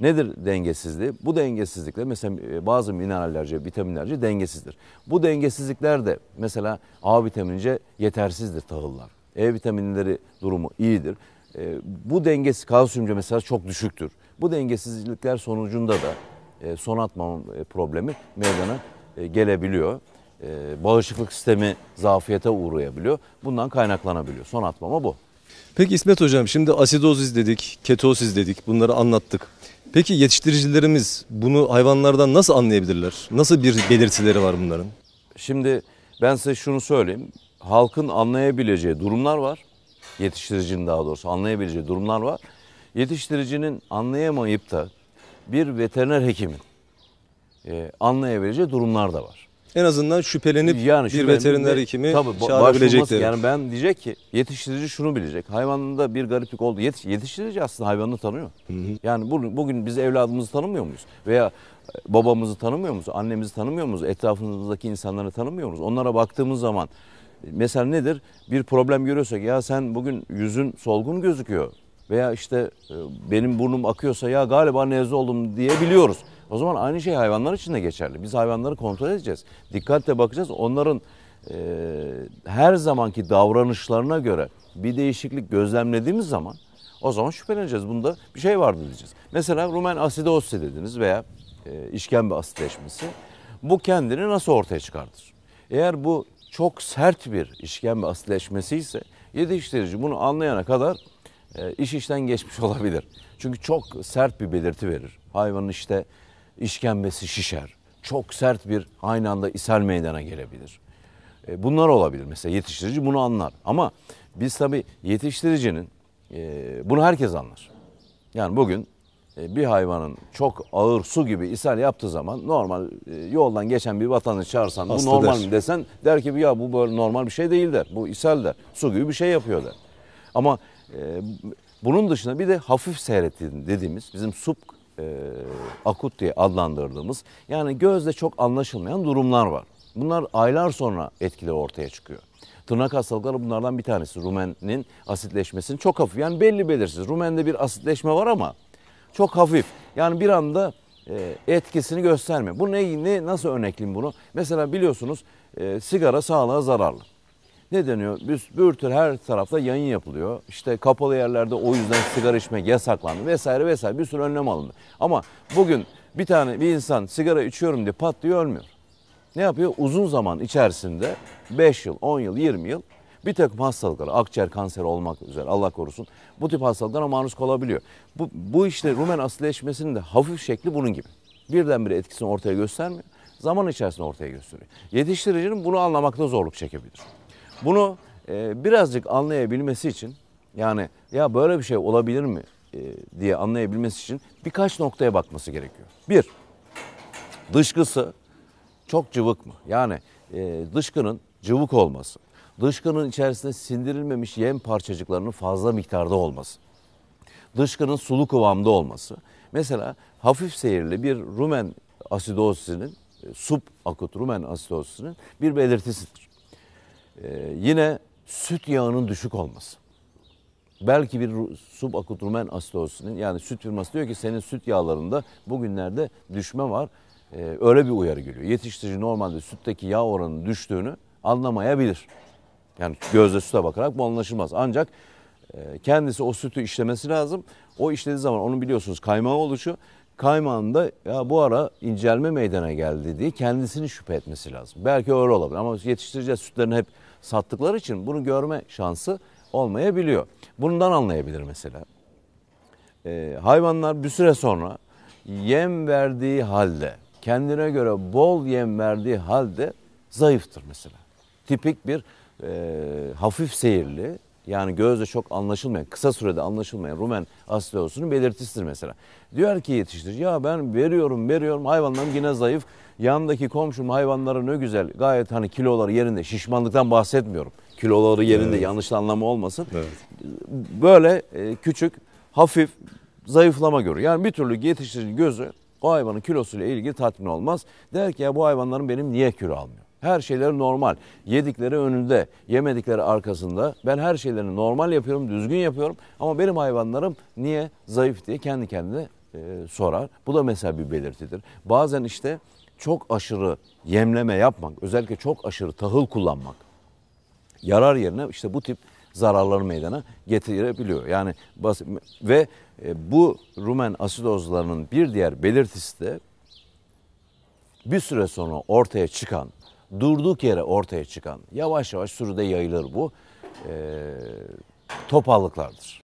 Nedir dengesizliği? Bu dengesizlikler mesela e, bazı minerallerce, vitaminlerce dengesizdir. Bu dengesizlikler de mesela A vitaminince yetersizdir tahıllar. E vitaminleri durumu iyidir. E, bu dengesiz kalsiyumca mesela çok düşüktür. Bu dengesizlikler sonucunda da e, son atma e, problemi meydana gelebiliyor. bağışıklık sistemi zafiyete uğrayabiliyor. Bundan kaynaklanabiliyor. Son atmama bu. Peki İsmet Hocam şimdi asidozis dedik, ketosis dedik bunları anlattık. Peki yetiştiricilerimiz bunu hayvanlardan nasıl anlayabilirler? Nasıl bir belirtileri var bunların? Şimdi ben size şunu söyleyeyim. Halkın anlayabileceği durumlar var. Yetiştiricinin daha doğrusu anlayabileceği durumlar var. Yetiştiricinin anlayamayıp da bir veteriner hekimin e, anlayabileceği durumlar da var en azından şüphelenip yani bir veteriner de, hekimi tabii, Yani ben diyecek ki yetiştirici şunu bilecek. Hayvanında bir gariplik oldu. Yetiş, yetiştirici aslında hayvanını tanıyor. Hı hı. Yani bugün, bugün biz evladımızı tanımıyor muyuz? Veya e, babamızı tanımıyor muyuz? Annemizi tanımıyor muyuz? Etrafımızdaki insanları tanımıyor muyuz? Onlara baktığımız zaman e, mesela nedir? Bir problem görüyorsak ya sen bugün yüzün solgun gözüküyor. Veya işte e, benim burnum akıyorsa ya galiba nezle oldum diye biliyoruz. O zaman aynı şey hayvanlar için de geçerli. Biz hayvanları kontrol edeceğiz. Dikkatle bakacağız. Onların e, her zamanki davranışlarına göre bir değişiklik gözlemlediğimiz zaman o zaman şüpheleneceğiz. Bunda bir şey vardı diyeceğiz. Mesela Rumen asidosi dediniz veya e, işkembe asitleşmesi. Bu kendini nasıl ortaya çıkartır? Eğer bu çok sert bir işkembe asitleşmesi ise yetiştirici bunu anlayana kadar e, iş işten geçmiş olabilir. Çünkü çok sert bir belirti verir. Hayvanın işte işkembesi şişer. Çok sert bir aynı anda ishal meydana gelebilir. E, bunlar olabilir mesela yetiştirici bunu anlar. Ama biz tabii yetiştiricinin e, bunu herkes anlar. Yani bugün e, bir hayvanın çok ağır su gibi ishal yaptığı zaman normal yoldan geçen bir vatandaşı çağırsan bu normal der. mi desen der ki ya bu böyle normal bir şey değil der. Bu ishal der. Su gibi bir şey yapıyor der. Ama e, bunun dışında bir de hafif seyrettiğin dediğimiz bizim sup e, akut diye adlandırdığımız yani gözle çok anlaşılmayan durumlar var. Bunlar aylar sonra etkili ortaya çıkıyor. Tırnak hastalıkları bunlardan bir tanesi. Rumenin asitleşmesini çok hafif. Yani belli belirsiz. Rumende bir asitleşme var ama çok hafif. Yani bir anda e, etkisini göstermiyor. Bu neyi ne nasıl örnekleyeyim bunu? Mesela biliyorsunuz e, sigara sağlığa zararlı ne deniyor? Bir, bir tür her tarafta yayın yapılıyor. İşte kapalı yerlerde o yüzden sigara içmek yasaklandı vesaire vesaire bir sürü önlem alındı. Ama bugün bir tane bir insan sigara içiyorum diye pat diye ölmüyor. Ne yapıyor? Uzun zaman içerisinde 5 yıl, 10 yıl, 20 yıl bir takım hastalıklar, akciğer kanseri olmak üzere Allah korusun bu tip hastalıklara maruz kalabiliyor. Bu, bu işte rumen asileşmesinin de hafif şekli bunun gibi. Birdenbire etkisini ortaya göstermiyor. Zaman içerisinde ortaya gösteriyor. Yetiştiricinin bunu anlamakta zorluk çekebilir. Bunu e, birazcık anlayabilmesi için yani ya böyle bir şey olabilir mi e, diye anlayabilmesi için birkaç noktaya bakması gerekiyor. Bir, dışkısı çok cıvık mı? Yani e, dışkının cıvık olması, dışkının içerisinde sindirilmemiş yem parçacıklarının fazla miktarda olması, dışkının sulu kıvamda olması. Mesela hafif seyirli bir rumen asidozisinin, e, subakut rumen asidozisinin bir belirtisidir. Ee, yine süt yağının düşük olması. Belki bir subakutrumen asidozisinin yani süt firması diyor ki senin süt yağlarında bugünlerde düşme var. Ee, öyle bir uyarı geliyor. Yetiştirici normalde sütteki yağ oranının düştüğünü anlamayabilir. Yani gözle süte bakarak bu anlaşılmaz. Ancak e, kendisi o sütü işlemesi lazım. O işlediği zaman onun biliyorsunuz kaymağı oluşu kaymağın da ya bu ara incelme meydana geldi diye kendisini şüphe etmesi lazım. Belki öyle olabilir ama yetiştireceğiz sütlerini hep sattıkları için bunu görme şansı olmayabiliyor. Bundan anlayabilir mesela. Ee, hayvanlar bir süre sonra yem verdiği halde kendine göre bol yem verdiği halde zayıftır mesela. Tipik bir e, hafif seyirli yani gözle çok anlaşılmayan, kısa sürede anlaşılmayan rumen asidosunun belirtisidir mesela. Diyor ki yetiştirici ya ben veriyorum veriyorum hayvanlarım yine zayıf. Yandaki komşum hayvanları ne güzel gayet hani kiloları yerinde şişmanlıktan bahsetmiyorum. Kiloları yerinde evet. yanlış anlamı olmasın. Evet. Böyle e, küçük hafif zayıflama görüyor Yani bir türlü yetiştirici gözü o hayvanın kilosuyla ilgili tatmin olmaz. Der ki ya bu hayvanların benim niye kilo almıyor? Her şeyleri normal. Yedikleri önünde, yemedikleri arkasında. Ben her şeylerini normal yapıyorum, düzgün yapıyorum. Ama benim hayvanlarım niye zayıf diye kendi kendine e, sorar. Bu da mesela bir belirtidir. Bazen işte çok aşırı yemleme yapmak, özellikle çok aşırı tahıl kullanmak yarar yerine işte bu tip zararları meydana getirebiliyor. Yani ve e, bu rumen asidozlarının bir diğer belirtisi de bir süre sonra ortaya çıkan durduk yere ortaya çıkan yavaş yavaş sürüde yayılır bu e, topallıklardır.